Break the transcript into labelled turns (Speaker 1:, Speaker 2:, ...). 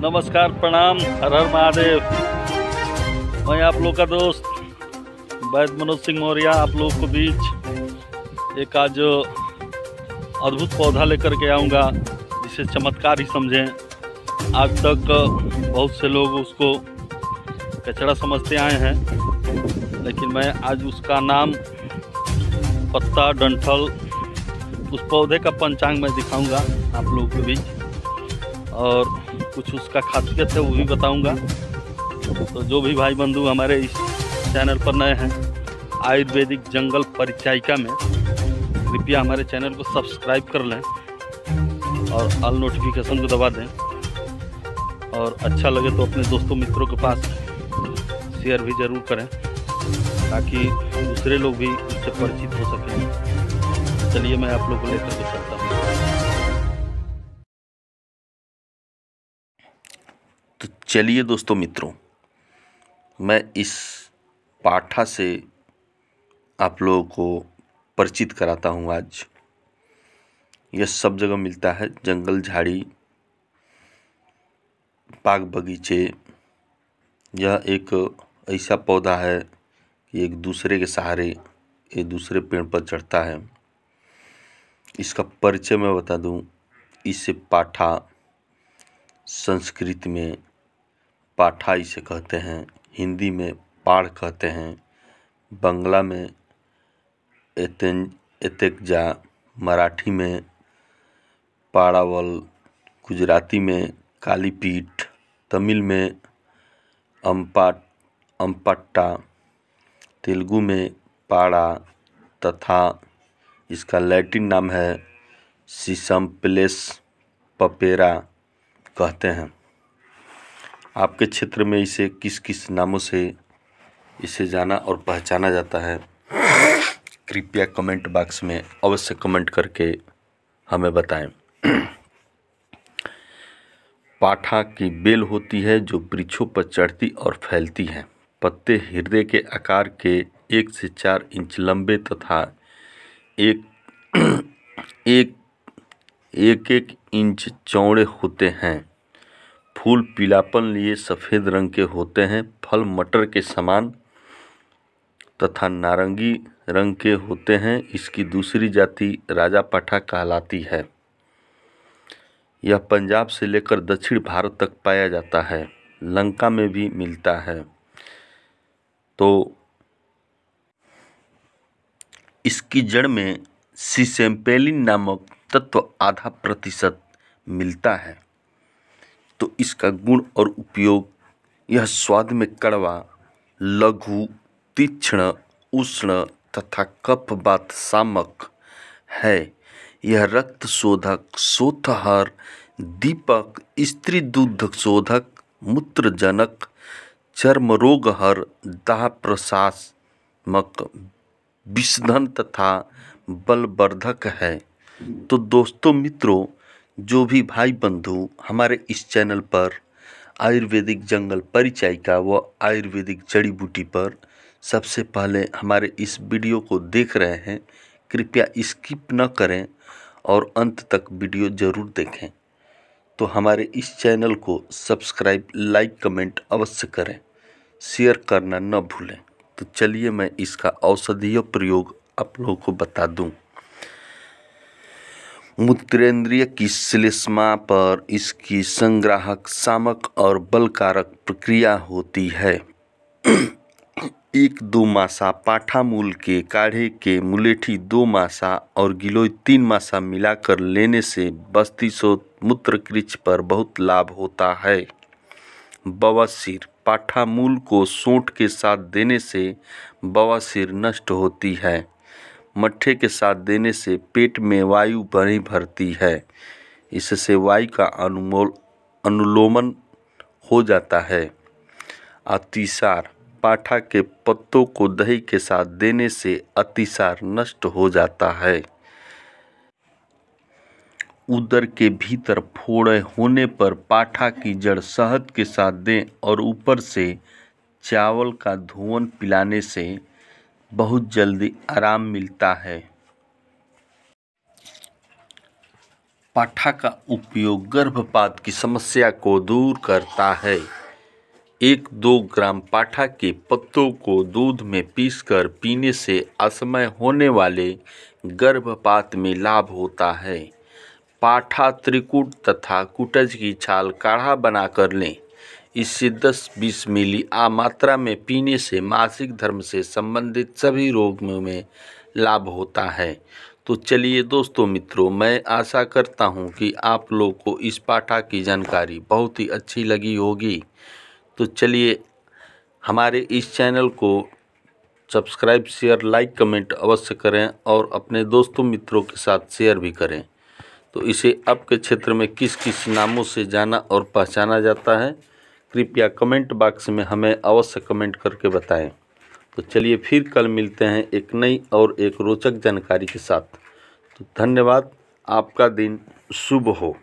Speaker 1: नमस्कार प्रणाम हर हर महादेव मैं आप लोग का दोस्त वैद मनोज सिंह मौर्य आप लोग को बीच एक आज अद्भुत पौधा लेकर के आऊँगा जिसे चमत्कार ही समझें आज तक बहुत से लोग उसको कचरा समझते आए हैं लेकिन मैं आज उसका नाम पत्ता डंठल उस पौधे का पंचांग मैं दिखाऊंगा आप लोगों के बीच और कुछ उसका खासियत है वो भी बताऊंगा तो जो भी भाई बंधु हमारे इस चैनल पर नए हैं आयुर्वेदिक जंगल परिचायिका में कृपया हमारे चैनल को सब्सक्राइब कर लें और ऑल नोटिफिकेशन को दबा दें और अच्छा लगे तो अपने दोस्तों मित्रों के पास शेयर भी ज़रूर करें ताकि दूसरे लोग भी इससे परिचित हो सकें चलिए मैं आप लोग को लेकर के चलता हूँ चलिए दोस्तों मित्रों मैं इस पाठा से आप लोगों को परिचित कराता हूँ आज यह सब जगह मिलता है जंगल झाड़ी बाग बगीचे यह एक ऐसा पौधा है कि एक दूसरे के सहारे एक दूसरे पेड़ पर चढ़ता है इसका परिचय मैं बता दूं इसे पाठा संस्कृत में पाठा इसे कहते हैं हिंदी में पाढ़ कहते हैं बंगला में एतेकजा मराठी में पाड़ावल गुजराती में कालीपीठ तमिल में अम्पाट अम्पट्टा तेलुगु में पाड़ा तथा इसका लैटिन नाम है सिसम प्लेस पपेरा कहते हैं आपके क्षेत्र में इसे किस किस नामों से इसे जाना और पहचाना जाता है कृपया कमेंट बॉक्स में अवश्य कमेंट करके हमें बताएं पाठा की बेल होती है जो वृक्षों पर चढ़ती और फैलती है पत्ते हृदय के आकार के एक से चार इंच लंबे तथा एक एक एक एक इंच चौड़े होते हैं फूल पीलापन लिए सफ़ेद रंग के होते हैं फल मटर के समान तथा नारंगी रंग के होते हैं इसकी दूसरी जाति राजा पाठा कहलाती है यह पंजाब से लेकर दक्षिण भारत तक पाया जाता है लंका में भी मिलता है तो इसकी जड़ में सिसेम्पेलिन नामक तत्व आधा प्रतिशत मिलता है तो इसका गुण और उपयोग यह स्वाद में कड़वा लघु तीक्ष्ण उष्ण तथा कफ बात शामक है यह रक्त शोधक शोथहर दीपक स्त्री दूध शोधक मूत्रजनक चर्म रोगहर दाह प्रशासमक विषधन तथा बलवर्धक है तो दोस्तों मित्रों जो भी भाई बंधु हमारे इस चैनल पर आयुर्वेदिक जंगल परिचायिका व आयुर्वेदिक जड़ी बूटी पर सबसे पहले हमारे इस वीडियो को देख रहे हैं कृपया स्किप न करें और अंत तक वीडियो ज़रूर देखें तो हमारे इस चैनल को सब्सक्राइब लाइक कमेंट अवश्य करें शेयर करना न भूलें तो चलिए मैं इसका औषधीय प्रयोग आप लोगों को बता दूं मूत्रेंद्रिय की श्लेष्मा पर इसकी संग्राहक शामक और बलकारक प्रक्रिया होती है एक दो मासा पाठा मूल के काढ़े के मुलेठी दो मासा और गिलोय तीन मासा मिलाकर लेने से बस्तीसोत कृच पर बहुत लाभ होता है बवासीर पाठा मूल को सोंठ के साथ देने से बवासीर नष्ट होती है मट्ठे के साथ देने से पेट में वायु बनी भरती है इससे वायु का अनुमोल अनुलोमन हो जाता है अतिसार पाठा के पत्तों को दही के साथ देने से अतिसार नष्ट हो जाता है उदर के भीतर फोड़े होने पर पाठा की जड़ शहद के साथ दें और ऊपर से चावल का धुआन पिलाने से बहुत जल्दी आराम मिलता है पाठा का उपयोग गर्भपात की समस्या को दूर करता है एक दो ग्राम पाठा के पत्तों को दूध में पीसकर पीने से असमय होने वाले गर्भपात में लाभ होता है पाठा त्रिकूट तथा कुटज की छाल काढ़ा बनाकर लें इससे दस बीस मिली आ मात्रा में पीने से मासिक धर्म से संबंधित सभी रोगों में लाभ होता है तो चलिए दोस्तों मित्रों मैं आशा करता हूँ कि आप लोग को इस पाठा की जानकारी बहुत ही अच्छी लगी होगी तो चलिए हमारे इस चैनल को सब्सक्राइब शेयर लाइक कमेंट अवश्य करें और अपने दोस्तों मित्रों के साथ शेयर भी करें तो इसे आपके क्षेत्र में किस किस नामों से जाना और पहचाना जाता है कृपया कमेंट बॉक्स में हमें अवश्य कमेंट करके बताएं तो चलिए फिर कल मिलते हैं एक नई और एक रोचक जानकारी के साथ तो धन्यवाद आपका दिन शुभ हो